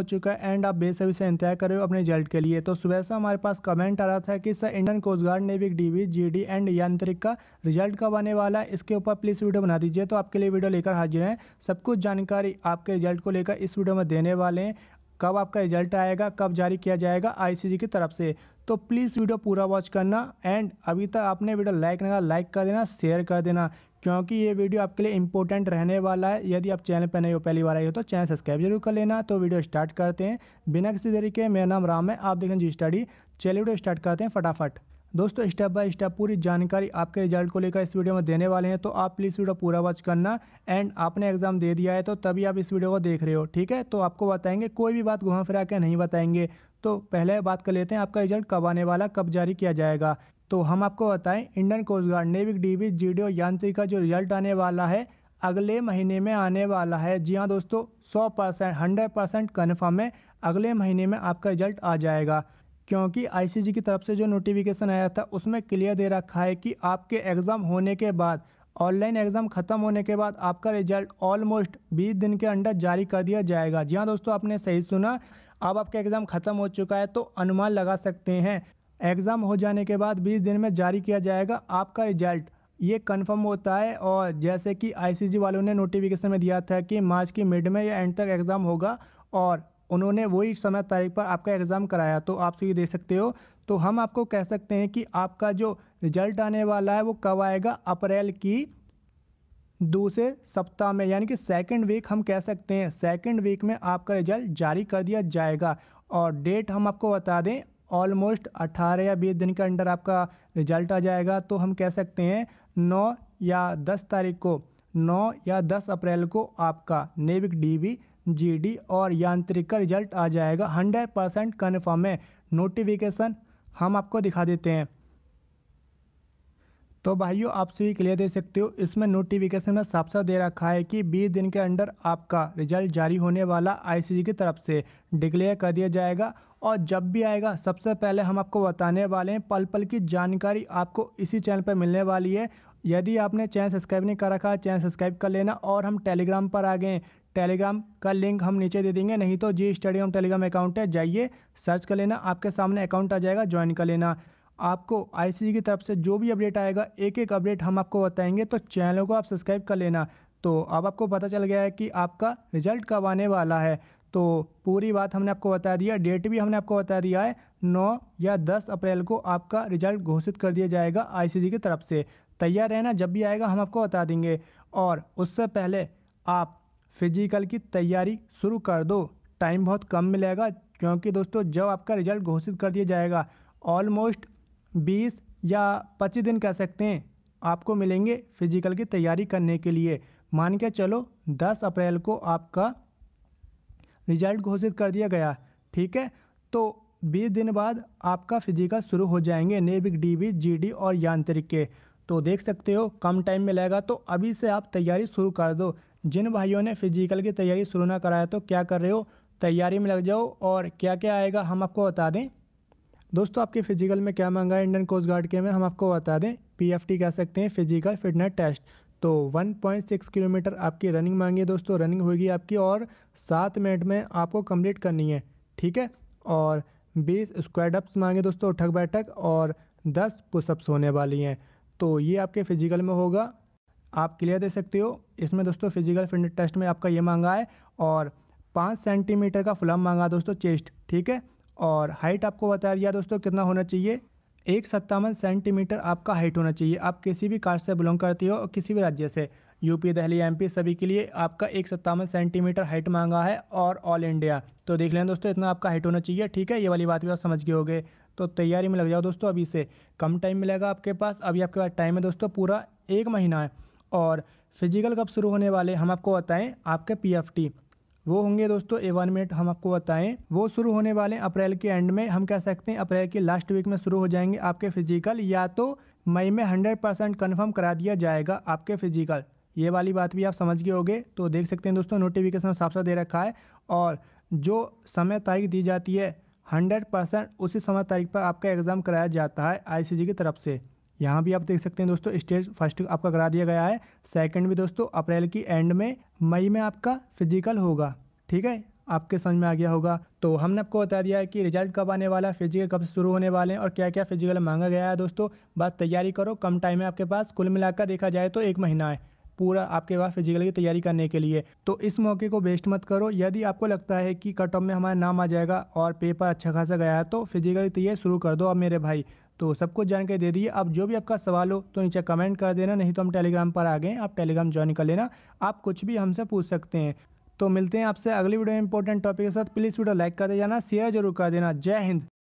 हो चुका है एंड आप बेसब्री इंतजार कर रहे हो अपने रिजल्ट के लिए तो सुबह से हमारे पास कमेंट आ रहा था कि सर इंडियन कोस्ट गार्ड ने नेविक डीवी जीडी एंड यांत्रिक का रिजल्ट कब आने वाला है इसके ऊपर प्लीज़ वीडियो बना दीजिए तो आपके लिए वीडियो लेकर हाजिर हैं सब कुछ जानकारी आपके रिजल्ट को लेकर इस वीडियो में देने वाले हैं कब आपका रिजल्ट आएगा कब जारी किया जाएगा आई की तरफ से तो प्लीज़ वीडियो पूरा वॉच करना एंड अभी तक आपने वीडियो लाइक नहीं लाइक कर देना शेयर कर देना क्योंकि ये वीडियो आपके लिए इंपॉर्टेंट रहने वाला है यदि आप चैनल पर नहीं हो पहली बार आई हो तो चैनल सब्सक्राइब जरूर कर लेना तो वीडियो स्टार्ट करते हैं बिना किसी तरीके मेरा नाम राम है आप देखें जी स्टडी चलिए वीडियो स्टार्ट करते हैं फटाफट दोस्तों स्टेप बाय स्टेप पूरी जानकारी आपके रिजल्ट को लेकर इस वीडियो में देने वाले हैं तो आप प्लीज़ वीडियो पूरा वॉच करना एंड आपने एग्जाम दे दिया है तो तभी आप इस वीडियो को देख रहे हो ठीक है तो आपको बताएंगे कोई भी बात घुमा फिरा के नहीं बताएंगे तो पहले बात कर लेते हैं आपका रिजल्ट कब आने वाला कब जारी किया जाएगा तो हम आपको बताएं इंडियन कोस्ट गार्ड नेविक डी जीडीओ यांत्रिक का जो रिजल्ट आने वाला है अगले महीने में आने वाला है जी हाँ दोस्तों 100 परसेंट हंड्रेड परसेंट कन्फर्म है अगले महीने में आपका रिजल्ट आ जाएगा क्योंकि आईसीजी की तरफ से जो नोटिफिकेशन आया था उसमें क्लियर दे रखा है कि आपके एग्ज़ाम होने के बाद ऑनलाइन एग्ज़ाम ख़त्म होने के बाद आपका रिजल्ट ऑलमोस्ट 20 दिन के अंडर जारी कर दिया जाएगा जी हाँ दोस्तों आपने सही सुना अब आपका एग्ज़ाम ख़त्म हो चुका है तो अनुमान लगा सकते हैं एग्ज़ाम हो जाने के बाद बीस दिन में जारी किया जाएगा आपका रिजल्ट ये कंफर्म होता है और जैसे कि आईसीजी वालों ने नोटिफिकेशन में दिया था कि मार्च की मिड में या एंड तक एग्ज़ाम होगा और उन्होंने वही समय तारीख पर आपका एग्ज़ाम कराया तो आप ये दे सकते हो तो हम आपको कह सकते हैं कि आपका जो रिजल्ट आने वाला है वो कब आएगा अप्रैल की दूसरे सप्ताह में यानी कि सेकंड वीक हम कह सकते हैं सेकंड वीक में आपका रिजल्ट जारी कर दिया जाएगा और डेट हम आपको बता दें ऑलमोस्ट अट्ठारह या बीस दिन के अंडर आपका रिजल्ट आ जाएगा तो हम कह सकते हैं नौ या दस तारीख को नौ या दस अप्रैल को आपका नेविक डीवी जीडी और यांत्रिक का रिजल्ट आ जाएगा हंड्रेड परसेंट कन्फर्म है नोटिफिकेशन हम आपको दिखा देते हैं तो भाइयों आप सभी क्लियर दे सकते हो इसमें नोटिफिकेशन में साफ साफ दे रखा है कि 20 दिन के अंदर आपका रिजल्ट जारी होने वाला आईसीजी की तरफ से डिक्लेयर कर दिया जाएगा और जब भी आएगा सबसे पहले हम आपको बताने वाले हैं पल पल की जानकारी आपको इसी चैनल पर मिलने वाली है यदि आपने चैनल सब्सक्राइब नहीं कर रखा चैनल सब्सक्राइब कर लेना और हम टेलीग्राम पर आ गए टेलीग्राम का लिंक हम नीचे दे देंगे नहीं तो जी स्टडी हम टेलीग्राम अकाउंट है जाइए सर्च कर लेना आपके सामने अकाउंट आ जाएगा ज्वाइन कर लेना आपको आईसीसी की तरफ से जो भी अपडेट आएगा एक एक अपडेट हम आपको बताएंगे तो चैनल को आप सब्सक्राइब कर लेना तो अब आपको पता चल गया है कि आपका रिजल्ट कब आने वाला है तो पूरी बात हमने आपको बता दिया डेट भी हमने आपको बता दिया है नौ या दस अप्रैल को आपका रिजल्ट घोषित कर दिया जाएगा सी की तरफ से तैयार रहना जब भी आएगा हम आपको बता देंगे और उससे पहले आप फिजिकल की तैयारी शुरू कर दो टाइम बहुत कम मिलेगा क्योंकि दोस्तों जब आपका रिजल्ट घोषित कर दिया जाएगा ऑलमोस्ट बीस या पच्चीस दिन कह सकते हैं आपको मिलेंगे फिजिकल की तैयारी करने के लिए मान के चलो दस अप्रैल को आपका रिजल्ट घोषित कर दिया गया ठीक है तो बीस दिन बाद आपका फिजिकल शुरू हो जाएंगे नेविक डीबी जीडी और यांत्रिक के तो देख सकते हो कम टाइम में लगेगा तो अभी से आप तैयारी शुरू कर दो जिन भाइयों ने फिजिकल की तैयारी शुरू ना कराया तो क्या कर रहे हो तैयारी में लग जाओ और क्या क्या आएगा हम आपको बता दें दोस्तों आपके फिजिकल में क्या मांगा है इंडियन कोस्ट गार्ड के में हम आपको बता दें पी कह सकते हैं फिजिकल फिटनेस टेस्ट तो 1.6 किलोमीटर आपकी रनिंग मांगी है दोस्तों रनिंग होगी आपकी और सात मिनट में आपको कंप्लीट करनी है ठीक है और 20 स्क्वाडअप्स अप्स मांगे दोस्तों उठक बैठक और 10 पुशअप्स होने वाली हैं तो ये आपके फिजिकल में होगा आप क्लियर दे सकते हो इसमें दोस्तों फिजिकल फिटनेस टेस्ट में आपका ये मांगा है और पाँच सेंटीमीटर का फुलम मांगा दोस्तों चेस्ट ठीक है और हाइट आपको बता दिया दोस्तों कितना होना चाहिए एक सत्तावन सेंटीमीटर आपका हाइट होना चाहिए आप किसी भी कास्ट से बिलोंग करते हो और किसी भी राज्य से यूपी दिल्ली एमपी सभी के लिए आपका एक सत्तावन सेंटीमीटर हाइट मांगा है और ऑल इंडिया तो देख लें दोस्तों इतना आपका हाइट होना चाहिए ठीक है ये वाली बात भी आप समझ गए होगे तो तैयारी में लग जाओ दोस्तों अभी से कम टाइम मिलेगा आपके पास अभी आपके पास टाइम है दोस्तों पूरा एक महीना है और फिजिकल कब शुरू होने वाले हम आपको बताएं आपके पी वो होंगे दोस्तों मिनट हम आपको बताएं वो शुरू होने वाले अप्रैल के एंड में हम कह सकते हैं अप्रैल के लास्ट वीक में शुरू हो जाएंगे आपके फिजिकल या तो मई में हंड्रेड परसेंट कन्फर्म करा दिया जाएगा आपके फिजिकल ये वाली बात भी आप समझ गए होगे तो देख सकते हैं दोस्तों नोटिफिकेशन साफ साफ दे रखा है और जो समय तारीख दी जाती है हंड्रेड परसेंट उसी समय तारीख पर आपका एग्ज़ाम कराया जाता है आई की तरफ से यहाँ भी आप देख सकते हैं दोस्तों स्टेज फर्स्ट आपका करा दिया गया है सेकंड भी दोस्तों अप्रैल की एंड में मई में आपका फिजिकल होगा ठीक है आपके समझ में आ गया होगा तो हमने आपको बता दिया है कि रिजल्ट कब आने वाला है फिजिकल कब से शुरू होने वाले हैं और क्या क्या फिजिकल मांगा गया है दोस्तों बस तैयारी करो कम टाइम है आपके पास कुल मिलाकर देखा जाए तो एक महीना है पूरा आपके पास फिजिकल की तैयारी करने के लिए तो इस मौके को वेस्ट मत करो यदि आपको लगता है कि कट ऑफ में हमारा नाम आ जाएगा और पेपर अच्छा खासा गया है तो फिजिकल तैयारी शुरू कर दो अब मेरे भाई तो सब कुछ जानकारी दे दी अब जो भी आपका सवाल हो तो नीचे कमेंट कर देना नहीं तो हम टेलीग्राम पर आ गए आप टेलीग्राम ज्वाइन कर लेना आप कुछ भी हमसे पूछ सकते हैं तो मिलते हैं आपसे अगली वीडियो में इंपॉर्टेंट टॉपिक के साथ प्लीज़ वीडियो लाइक कर दे जाना शेयर जरूर कर देना जय हिंद